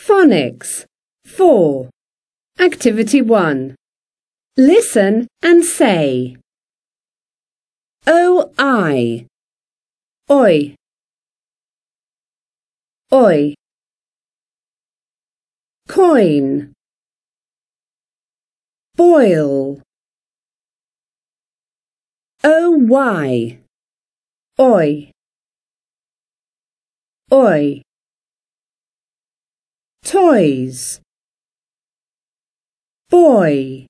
Phonics 4. Activity 1. Listen and say. O I. Oi. Oi. Coin. Boil. O Y. Oi. Oi toys boy